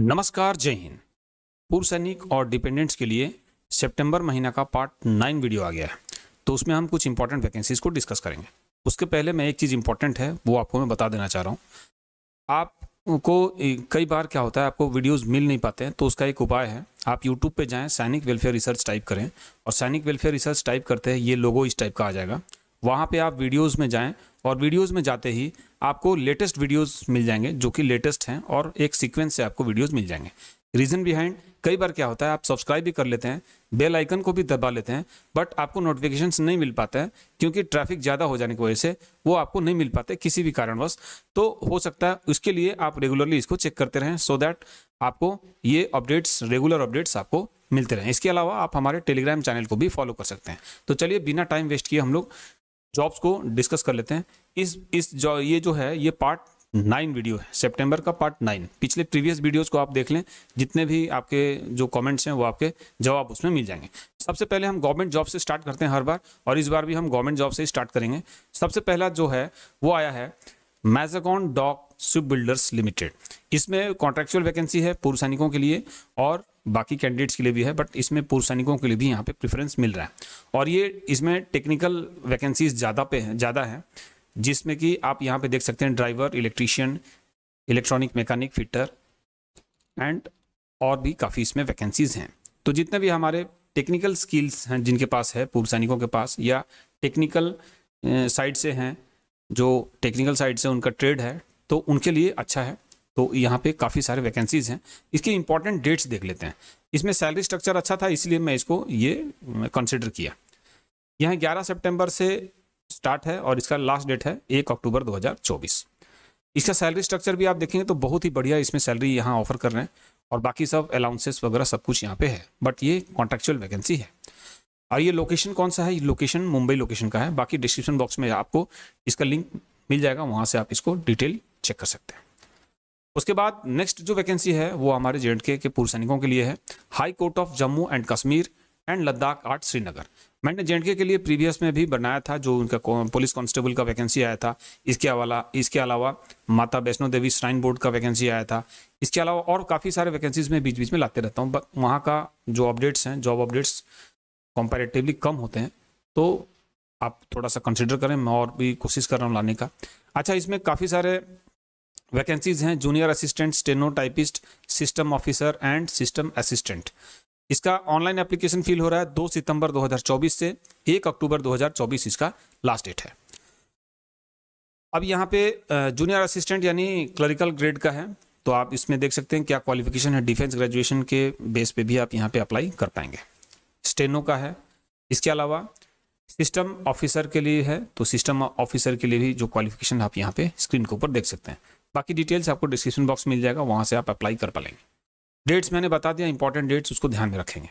नमस्कार जय हिंद पूर्व सैनिक और डिपेंडेंट्स के लिए सितंबर महीना का पार्ट नाइन वीडियो आ गया है तो उसमें हम कुछ इंपॉर्टेंट वैकेंसीज को डिस्कस करेंगे उसके पहले मैं एक चीज़ इंपॉर्टेंट है वो आपको मैं बता देना चाह रहा हूँ आपको कई बार क्या होता है आपको वीडियोज़ मिल नहीं पाते हैं तो उसका एक उपाय है आप यूट्यूब पर जाएँ सैनिक वेलफेयर रिसर्च टाइप करें और सैनिक वेलफेयर रिसर्च टाइप करते हैं ये लोगो इस टाइप का आ जाएगा वहाँ पे आप वीडियोस में जाएं और वीडियोस में जाते ही आपको लेटेस्ट वीडियोस मिल जाएंगे जो कि लेटेस्ट हैं और एक सीक्वेंस से आपको वीडियोस मिल जाएंगे रीज़न बिहाइंड कई बार क्या होता है आप सब्सक्राइब भी कर लेते हैं बेल आइकन को भी दबा लेते हैं बट आपको नोटिफिकेशन नहीं मिल पाता है क्योंकि ट्रैफिक ज़्यादा हो जाने की वजह से वो आपको नहीं मिल पाते किसी भी कारणवश तो हो सकता है उसके लिए आप रेगुलरली इसको चेक करते रहें सो so दैट आपको ये अपडेट्स रेगुलर अपडेट्स आपको मिलते रहें इसके अलावा आप हमारे टेलीग्राम चैनल को भी फॉलो कर सकते हैं तो चलिए बिना टाइम वेस्ट किए हम लोग जॉब्स को डिस्कस कर लेते हैं इस इस जो ये जो है ये पार्ट नाइन वीडियो है सितंबर का पार्ट नाइन पिछले प्रीवियस वीडियोस को आप देख लें जितने भी आपके जो कमेंट्स हैं वो आपके जवाब उसमें मिल जाएंगे सबसे पहले हम गवर्नमेंट जॉब से स्टार्ट करते हैं हर बार और इस बार भी हम गवर्नमेंट जॉब से स्टार्ट करेंगे सबसे पहला जो है वो आया है Mazagon dock ship builders limited इसमें कॉन्ट्रेक्चुअल वैकेंसी है पूर्व सैनिकों के लिए और बाकी कैंडिडेट्स के लिए भी है बट इसमें पूर्व सैनिकों के लिए भी यहाँ पे प्रेफरेंस मिल रहा है और ये इसमें टेक्निकल वैकेंसीज ज़्यादा पे हैं ज़्यादा है जिसमें कि आप यहाँ पे देख सकते हैं driver electrician electronic mechanic fitter and और भी काफ़ी इसमें वैकेंसीज़ हैं तो जितने भी हमारे टेक्निकल स्किल्स हैं जिनके पास है पूर्व सैनिकों के पास या टेक्निकल साइड से हैं जो टेक्निकल साइड से उनका ट्रेड है तो उनके लिए अच्छा है तो यहाँ पे काफ़ी सारे वैकेंसीज हैं इसके इंपॉर्टेंट डेट्स देख लेते हैं इसमें सैलरी स्ट्रक्चर अच्छा था इसलिए मैं इसको ये कंसिडर किया यहाँ 11 सितंबर से स्टार्ट है और इसका लास्ट डेट है 1 अक्टूबर 2024 इसका सैलरी स्ट्रक्चर भी आप देखेंगे तो बहुत ही बढ़िया इसमें सैलरी यहाँ ऑफर कर रहे हैं और बाकी सब अलाउंसेस वगैरह सब कुछ यहाँ पे है बट ये कॉन्ट्रेक्चुअल वैकेंसी है और ये लोकेशन कौन सा है लोकेशन मुंबई लोकेशन का है बाकी डिस्क्रिप्शन बॉक्स में आपको इसका लिंक मिल जाएगा वहाँ से आप इसको डिटेल चेक कर सकते हैं उसके बाद नेक्स्ट जो वैकेंसी है वो हमारे जे के पूर्व सैनिकों के लिए है high court of Jammu and Kashmir and Ladakh at Srinagar मैंने जे के लिए प्रीवियस में भी बनाया था जो उनका पुलिस कांस्टेबल का वैकेंसी आया था इसके अलावा इसके अलावा माता वैष्णो देवी श्राइन बोर्ड का वैकेंसी आया था इसके अलावा और काफ़ी सारे वैकेंसीज में बीच बीच में लाते रहता हूँ वहाँ का जो अपडेट्स हैं जॉब अपडेट्स कंपेरेटिवली कम होते हैं तो आप थोड़ा सा कंसिडर करें मैं और भी कोशिश कर रहा हूँ लाने का अच्छा इसमें काफ़ी सारे वैकेंसीज हैं junior assistant steno typist system officer and system assistant इसका ऑनलाइन एप्लीकेशन फिल हो रहा है दो सितंबर 2024 से एक अक्टूबर 2024 इसका लास्ट डेट है अब यहाँ पे जूनियर असिस्टेंट यानी क्लरिकल ग्रेड का है तो आप इसमें देख सकते हैं क्या क्वालिफिकेशन है डिफेंस ग्रेजुएशन के बेस पे भी आप यहाँ पे अप्लाई कर पाएंगे स्टेनो का है इसके अलावा सिस्टम ऑफिसर के लिए है तो सिस्टम ऑफिसर के लिए भी जो क्वालिफिकेशन आप यहाँ पे स्क्रीन के ऊपर देख सकते हैं बाकी डिटेल्स आपको डिस्क्रिप्शन बॉक्स मिल जाएगा वहाँ से आप अप्लाई कर पाएंगे डेट्स मैंने बता दिया इंपॉर्टेंट डेट्स उसको ध्यान में रखेंगे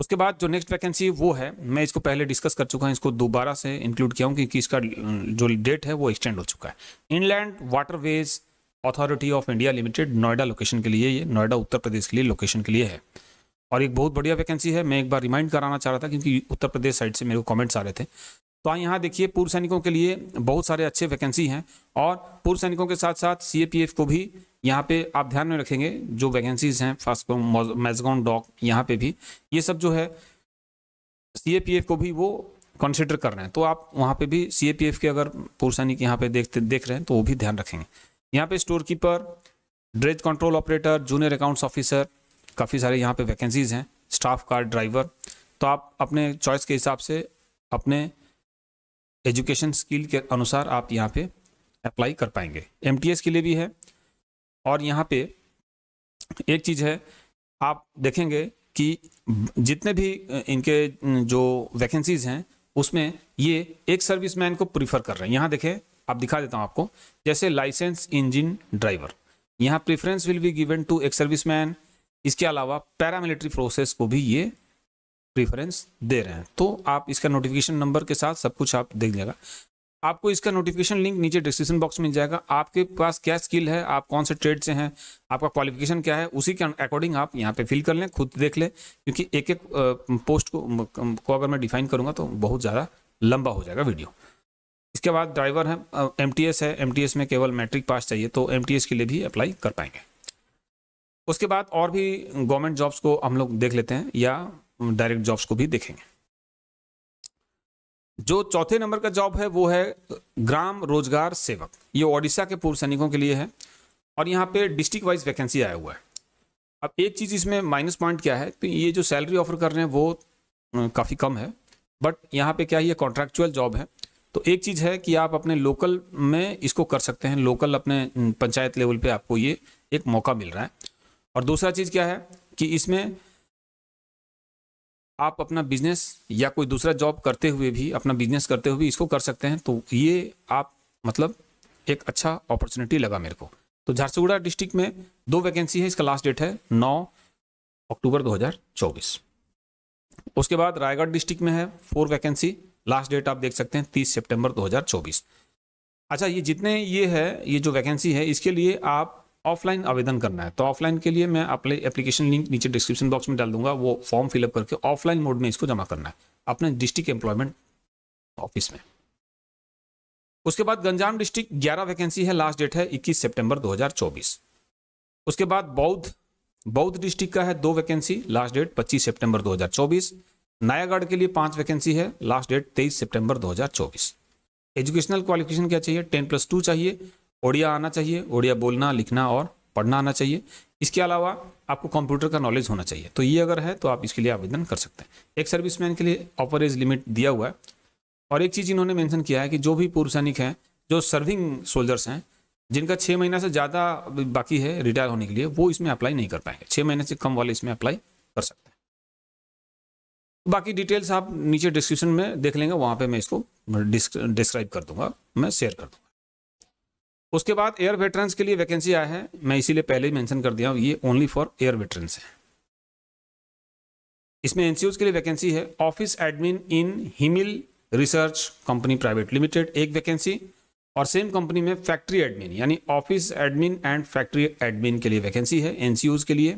उसके बाद जो नेक्स्ट वैकेंसी वो है मैं इसको पहले डिस्कस कर चुका हूँ इसको दोबारा से इंक्लूड किया हूँ क्योंकि इसका जो डेट है वो एक्सटेंड हो चुका है inland waterways authority of India limited Noida location के लिए ये नोएडा उत्तर प्रदेश के लिए लोकेशन के लिए है और एक बहुत बढ़िया वैकेंसी है मैं एक बार रिमाइंड कराना चाह रहा था क्योंकि उत्तर प्रदेश साइड से मेरे को कमेंट्स आ रहे थे तो यहाँ देखिए पूर्व सैनिकों के लिए बहुत सारे अच्छे वैकेंसी हैं और पूर्व सैनिकों के साथ साथ सी को भी यहाँ पे आप ध्यान में रखेंगे जो वैकेंसीज हैं फास्कोम मेजगॉन डॉक यहाँ पे भी ये सब जो है सी को भी वो कंसिडर कर रहे हैं तो आप वहाँ पे भी सी के अगर पूर्व सैनिक यहाँ पे देखते देख रहे हैं तो वो भी ध्यान रखेंगे यहाँ पे store keeper dredge control operator junior accounts officer काफ़ी सारे यहाँ पे वैकेंसीज हैं स्टाफ कार ड्राइवर तो आप अपने चॉइस के हिसाब से अपने एजुकेशन स्किल के अनुसार आप यहाँ पे अप्लाई कर पाएंगे एम के लिए भी है और यहाँ पे एक चीज़ है आप देखेंगे कि जितने भी इनके जो वैकेंसीज हैं उसमें ये एक सर्विसमैन को प्रीफर कर रहे हैं यहाँ देखें आप दिखा देता हूँ आपको जैसे लाइसेंस इंजन ड्राइवर यहाँ preference will be given to ex serviceman इसके अलावा पैरामिलिट्री प्रोसेस को भी ये प्रीफरेंस दे रहे हैं तो आप इसका नोटिफिकेशन नंबर के साथ सब कुछ आप देख जाएगा आपको इसका नोटिफिकेशन लिंक नीचे डिस्क्रिप्शन बॉक्स में जाएगा आपके पास क्या स्किल है आप कौन से ट्रेड से हैं आपका क्वालिफिकेशन क्या है उसी के अकॉर्डिंग आप यहाँ पे फिल कर लें खुद देख लें क्योंकि एक एक पोस्ट को को अगर मैं डिफाइन करूँगा तो बहुत ज़्यादा लंबा हो जाएगा वीडियो इसके बाद ड्राइवर है एम है एम में केवल मैट्रिक पास चाहिए तो एम के लिए भी अप्लाई कर पाएंगे उसके बाद और भी गवर्नमेंट जॉब्स को हम लोग देख लेते हैं या डायरेक्ट जॉब्स को भी देखेंगे जो चौथे नंबर का जॉब है वो है ग्राम रोजगार सेवक ये ओडिशा के पूर्व सैनिकों के लिए है और यहाँ पे डिस्ट्रिक्ट वाइज वैकेंसी आया हुआ है अब एक चीज़ इसमें माइनस पॉइंट क्या है तो ये जो सैलरी ऑफर कर रहे हैं वो काफ़ी कम है बट यहाँ पे क्या है ये कॉन्ट्रैक्चुअल जॉब है तो एक चीज़ है कि आप अपने लोकल में इसको कर सकते हैं लोकल अपने पंचायत लेवल पे आपको ये एक मौका मिल रहा है और दूसरा चीज़ क्या है कि इसमें आप अपना बिजनेस या कोई दूसरा जॉब करते हुए भी अपना बिजनेस करते हुए इसको कर सकते हैं तो ये आप मतलब एक अच्छा अपॉर्चुनिटी लगा मेरे को तो झारसुगुड़ा डिस्ट्रिक्ट में दो वैकेंसी है इसका लास्ट डेट है 9 अक्टूबर 2024 उसके बाद रायगढ़ डिस्ट्रिक्ट में है फोर वैकेंसी लास्ट डेट आप देख सकते हैं 30 सितंबर 2024 अच्छा ये जितने ये है ये जो वैकेंसी है इसके लिए आप ऑफलाइन आवेदन करना है तो ऑफलाइन के लिए मैं अपने एप्लीकेशन लिंक नीचे डिस्क्रिप्शन बॉक्स में डाल दूंगा वो फॉर्म फिलअप करके ऑफलाइन मोड में इसको जमा करना है अपने डिस्ट्रिक्ट एम्प्लॉयमेंट ऑफिस में उसके बाद गंजाम डिस्ट्रिक्ट ग्यारह वैकेंसी है लास्ट डेट है इक्कीस सेप्टेम्बर दो उसके बाद बौद्ध बौद्ध डिस्ट्रिक्ट का है दो वैकेंसी लास्ट डेट पच्चीस सेप्टेम्बर दो नयागढ़ के लिए पांच वैकेंसी है लास्ट डेट तेईस सितंबर 2024 एजुकेशनल क्वालिफिकेशन क्या चाहिए टेन प्लस टू चाहिए ओडिया आना चाहिए ओडिया बोलना लिखना और पढ़ना आना चाहिए इसके अलावा आपको कंप्यूटर का नॉलेज होना चाहिए तो ये अगर है तो आप इसके लिए आवेदन कर सकते हैं एक सर्विसमैन के लिए ऑपर एज लिमिट दिया हुआ है और एक चीज़ इन्होंने मेंशन किया है कि जो भी पूर्व सैनिक हैं जो सर्विंग सोल्जर्स हैं जिनका छः महीना से ज़्यादा बाकी है रिटायर होने के लिए वो इसमें अप्लाई नहीं कर पाएंगे छः महीने से कम वाले इसमें अप्लाई कर सकते हैं बाकी डिटेल्स आप नीचे डिस्क्रिप्शन में देख लेंगे वहाँ पर मैं इसको डिस्क्राइब कर दूंगा मैं शेयर कर दूँगा उसके बाद एयर वेटरन्स के लिए वैकेंसी आया है मैं इसीलिए पहले ही मेंशन कर दिया हूँ ये ओनली फॉर एयर वेटरन्स है इसमें एन के लिए वैकेंसी है ऑफिस एडमिन इन हिमिल रिसर्च कंपनी प्राइवेट लिमिटेड एक वैकेंसी और सेम कंपनी में फैक्ट्री एडमिन यानी office admin and factory admin के लिए वैकेंसी है एन के लिए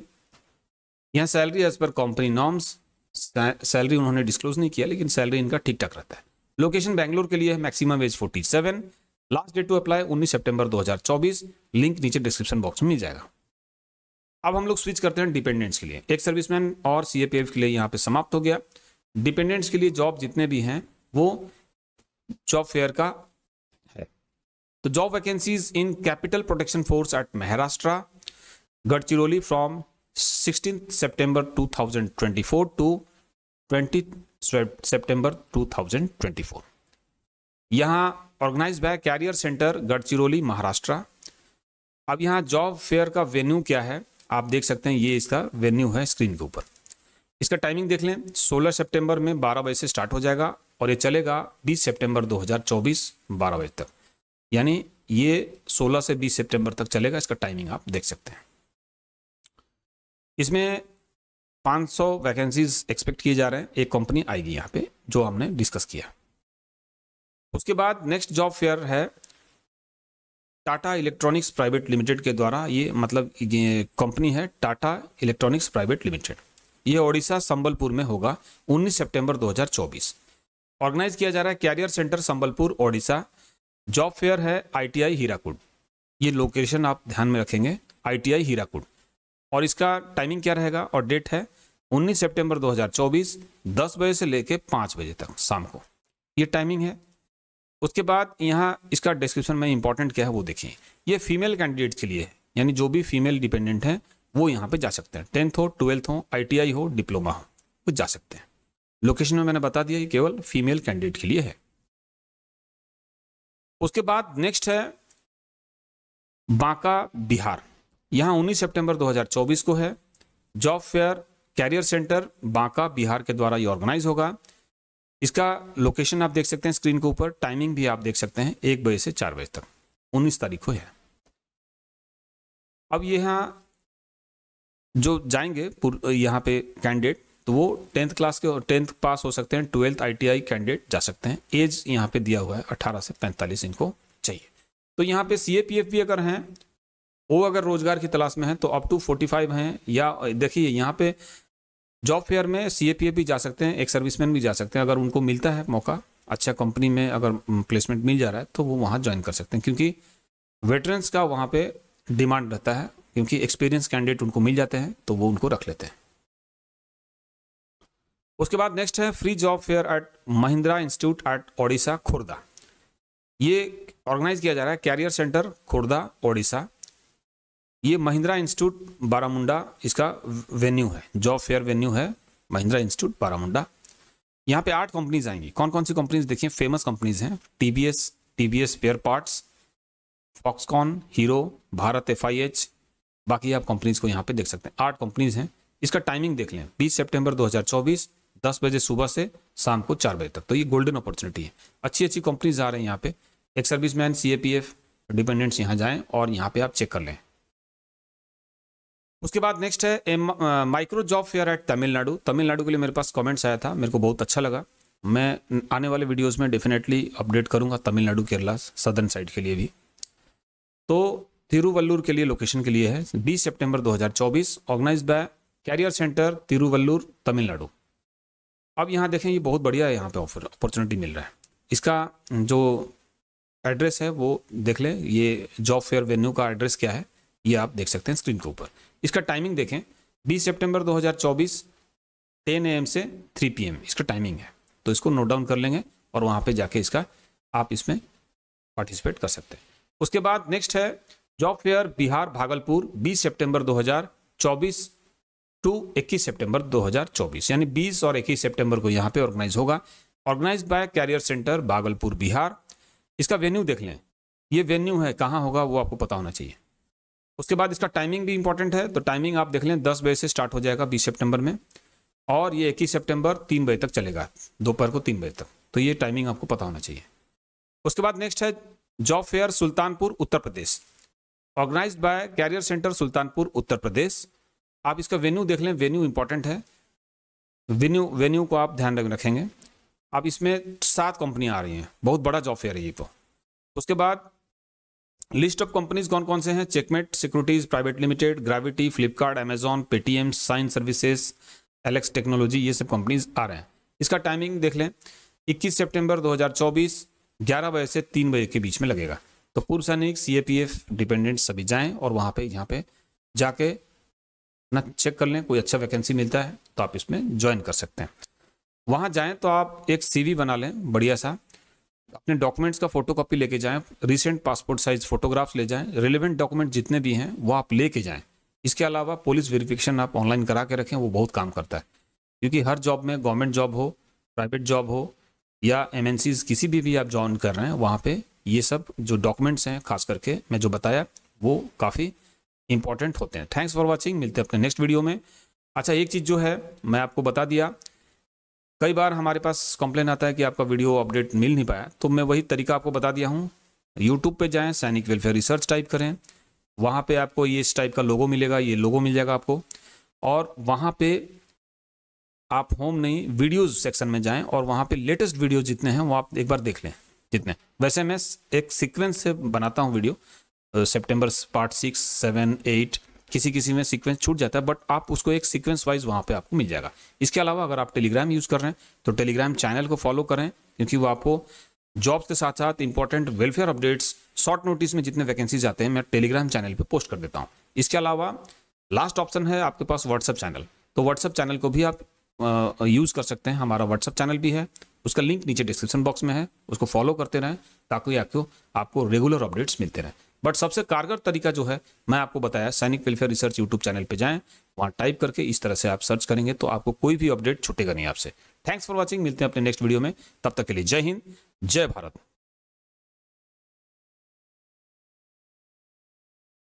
यहाँ salary as per company norms salary उन्होंने डिस्क्लोज नहीं किया लेकिन सैलरी इनका ठीक ठाक रहता है लोकेशन बैंगलोर के लिए maximum age forty last date to apply उन्नीस सितंबर 2024 लिंक नीचे डिस्क्रिप्शन बॉक्स में मिल जाएगा अब हम लोग स्विच करते हैं डिपेंडेंट्स के लिए एक सर्विसमैन और सी के लिए यहाँ पे समाप्त हो गया डिपेंडेंट्स के लिए जॉब जितने भी हैं वो जॉब फेयर का है तो job vacancies in capital protection force at Maharashtra Gadchiroli from sixteen September two thousand twenty four to twenty September two thousand twenty four यहाँ organise by career centre Gadchiroli Maharashtra अब यहाँ जॉब फेयर का वेन्यू क्या है आप देख सकते हैं ये इसका वेन्यू है स्क्रीन के ऊपर इसका टाइमिंग देख लें 16 सितंबर में बारह बजे से स्टार्ट हो जाएगा और ये चलेगा 20 सितंबर 2024 12 बजे तक यानी ये 16 से 20 सितंबर तक चलेगा इसका टाइमिंग आप देख सकते हैं इसमें 500 वैकेंसीज एक्सपेक्ट किए जा रहे हैं एक कंपनी आएगी यहाँ पे जो हमने डिस्कस किया उसके बाद नेक्स्ट जॉब फेयर है टाटा इलेक्ट्रॉनिक्स प्राइवेट लिमिटेड के द्वारा ये मतलब कंपनी है टाटा इलेक्ट्रॉनिक्स प्राइवेट लिमिटेड ये ओडिशा संबलपुर में होगा 19 सितंबर 2024 ऑर्गेनाइज किया जा रहा है career centre Sambalpur Odisha job fair है आईटीआई हीराकुड ये लोकेशन आप ध्यान में रखेंगे आईटीआई हीराकुड और इसका टाइमिंग क्या रहेगा और डेट है 19 सितंबर 2024 10 बजे से लेकर 5 बजे तक शाम को ये टाइमिंग है उसके बाद यहाँ इसका डिस्क्रिप्शन में इंपॉर्टेंट क्या है वो देखें ये फीमेल कैंडिडेट के लिए है यानी जो भी फीमेल डिपेंडेंट हैं वो यहाँ पे जा सकते हैं टेंथ हो ट्वेल्थ हो आईटीआई हो डिप्लोमा हो वो जा सकते हैं लोकेशन में मैंने बता दिया ये केवल फीमेल कैंडिडेट के लिए है उसके बाद नेक्स्ट है बांका बिहार यहाँ उन्नीस सेप्टेम्बर दो को है job fair career centre Banka Bihar के द्वारा ये ऑर्गेनाइज होगा इसका लोकेशन आप देख सकते हैं स्क्रीन के ऊपर टाइमिंग भी आप देख सकते हैं एक बजे से चार बजे तक उन्नीस तारीख को है अब यहाँ जो जाएंगे यहाँ पे कैंडिडेट तो वो टेंथ क्लास के टेंथ पास हो सकते हैं ट्वेल्थ आईटीआई कैंडिडेट जा सकते हैं एज यहाँ पे दिया हुआ है अठारह से पैंतालीस इनको चाहिए तो यहाँ पे सी भी अगर हैं वो अगर रोजगार की तलाश में है तो अप टू फोर्टी फाइव हैं या देखिए यहाँ पे जॉब फेयर में सी भी जा सकते हैं एक सर्विसमैन भी जा सकते हैं अगर उनको मिलता है मौका अच्छा कंपनी में अगर प्लेसमेंट मिल जा रहा है तो वो वहाँ ज्वाइन कर सकते हैं क्योंकि वेटरन्स का वहाँ पे डिमांड रहता है क्योंकि एक्सपीरियंस कैंडिडेट उनको मिल जाते हैं तो वो उनको रख लेते हैं उसके बाद नेक्स्ट है free job fair at Mahindra institute at Odisha Khurda ये ऑर्गेनाइज किया जा रहा है कैरियर सेंटर खुर्दा ओडिशा ये महिंद्रा इंस्टीट्यूट बारामुंडा इसका वेन्यू है जॉब फेयर वेन्यू है महिंद्रा इंस्टीट्यूट बारामुंडा यहाँ पे आठ कंपनीज आएंगी कौन कौन सी कंपनीज देखिए फेमस कंपनीज हैं T B S T B S pair parts Foxconn Hero Bharat F I H बाकी आप कंपनीज को यहाँ पे देख सकते हैं आठ कंपनीज हैं इसका टाइमिंग देख लें बीस सेप्टेम्बर दो हज़ार बजे सुबह से शाम को चार बजे तक तो ये गोल्डन अपॉर्चुनिटी है अच्छी अच्छी कंपनीज आ रही हैं यहाँ पे एक service man C A P F dependents यहाँ जाएँ और यहाँ पे आप चेक कर लें उसके बाद नेक्स्ट है micro job fair at Tamil Nadu Tamil Nadu के लिए मेरे पास कमेंट्स आया था मेरे को बहुत अच्छा लगा मैं आने वाले वीडियोस में डेफिनेटली अपडेट करूंगा तमिलनाडु केरला सदर्न साइड के लिए भी तो तिरुवल्लूर के लिए लोकेशन के लिए है 20 सितंबर 2024 organised by career centre Tiruvallur Tamil Nadu अब यहाँ देखें ये बहुत बढ़िया है यहाँ पर ऑफर अपॉर्चुनिटी मिल रहा है इसका जो एड्रेस है वो देख लें ये जॉब फेयर वेन्यू का एड्रेस क्या है ये आप देख सकते हैं स्क्रीन के ऊपर इसका टाइमिंग देखें 20 सितंबर 2024 10 एम से 3 पीएम इसका टाइमिंग है तो इसको नोट डाउन कर लेंगे और वहाँ पे जाके इसका आप इसमें पार्टिसिपेट कर सकते हैं उसके बाद नेक्स्ट है जॉब फेयर बिहार भागलपुर 20 सितंबर 2024 टू 21 सितंबर 2024 यानी 20 और 21 सितंबर को यहाँ पे ऑर्गेनाइज होगा organise by career centre Bhagalpur Bihar इसका वेन्यू देख लें ये वेन्यू है कहाँ होगा वो आपको पता होना चाहिए उसके बाद इसका टाइमिंग भी इंपॉर्टेंट है तो टाइमिंग आप देख लें दस बजे से स्टार्ट हो जाएगा बीस सेप्टेम्बर में और ये इक्कीस सेप्टेम्बर तीन बजे तक चलेगा दोपहर को तीन बजे तक तो ये टाइमिंग आपको पता होना चाहिए उसके बाद नेक्स्ट है job fair Sultanpur Uttar Pradesh organise by career centre Sultanpur Uttar Pradesh आप इसका वेन्यू देख लें वेन्यू इंपॉर्टेंट है वेन्यू वेन्यू को आप ध्यान रखेंगे आप इसमें सात कंपनियाँ आ रही हैं बहुत बड़ा जॉब फेयर है ये तो उसके बाद लिस्ट ऑफ कंपनीज कौन कौन से हैं checkmate securities private limited gravity Flipkart Amazon Paytm sign services Alex technology ये सब कंपनीज आ रहे हैं इसका टाइमिंग देख लें 21 सितंबर 2024 11 बजे से 3 बजे के बीच में लगेगा तो पूर्व सैनिक सी डिपेंडेंट सभी जाएँ और वहाँ पर यहाँ पर जाके ना चेक कर लें कोई अच्छा वैकेंसी मिलता है तो आप इसमें ज्वाइन कर सकते हैं वहाँ जाएँ तो आप एक सी बना लें बढ़िया सा अपने डॉक्यूमेंट्स का फोटो कॉपी लेके जाएं रिसेंट पासपोर्ट साइज फोटोग्राफ्स ले जाएं रिलेवेंट डॉक्यूमेंट जितने भी हैं वो आप लेके जाएं इसके अलावा पुलिस वेरिफिकेशन आप ऑनलाइन करा के रखें वो बहुत काम करता है क्योंकि हर जॉब में गवर्नमेंट जॉब हो प्राइवेट जॉब हो या एम किसी भी, भी आप ज्वाइन कर रहे हैं वहाँ पर ये सब जो डॉक्यूमेंट्स हैं खास करके मैं जो बताया वो काफ़ी इंपॉर्टेंट होते हैं थैंक्स फॉर वॉचिंग मिलते हैं अपने नेक्स्ट वीडियो में अच्छा एक चीज़ जो है मैं आपको बता दिया कई बार हमारे पास कंप्लेन आता है कि आपका वीडियो अपडेट मिल नहीं पाया तो मैं वही तरीका आपको बता दिया हूँ यूट्यूब पे जाएं सैनिक वेलफेयर रिसर्च टाइप करें वहाँ पे आपको ये इस टाइप का लोगो मिलेगा ये लोगो मिल जाएगा आपको और वहाँ पे आप होम नहीं वीडियोज सेक्शन में जाएँ और वहाँ पर लेटेस्ट वीडियो जितने हैं वो आप एक बार देख लें जितने वैसे मैं एक सीक्वेंस से बनाता हूँ video September part six seven eight किसी किसी में सीक्वेंस छूट जाता है बट आप उसको एक सीक्वेंस वाइज वहाँ पे आपको मिल जाएगा इसके अलावा अगर आप टेलीग्राम यूज़ कर रहे हैं तो टेलीग्राम चैनल को फॉलो करें क्योंकि वो आपको जॉब्स के साथ साथ important welfare updates short notice में जितने वैकेंसीज आते हैं मैं टेलीग्राम चैनल पर पोस्ट कर देता हूँ इसके अलावा लास्ट ऑप्शन है आपके पास व्हाट्सअप चैनल तो व्हाट्सअप चैनल को भी आप यूज़ कर सकते हैं हमारा व्हाट्सअप चैनल भी है उसका लिंक नीचे डिस्क्रिप्शन बॉक्स में है उसको फॉलो करते रहें ताकि आपको आपको रेगुलर अपडेट्स मिलते रहें बट सबसे कारगर तरीका जो है मैं आपको बताया सैनिक वेलफेयर रिसर्च यूट्यूब चैनल पे जाएं वहां टाइप करके इस तरह से आप सर्च करेंगे तो आपको कोई भी अपडेट छूटेगा नहीं आपसे थैंक्स फॉर वॉचिंग मिलते हैं अपने नेक्स्ट वीडियो में तब तक के लिए जय हिंद जय भारत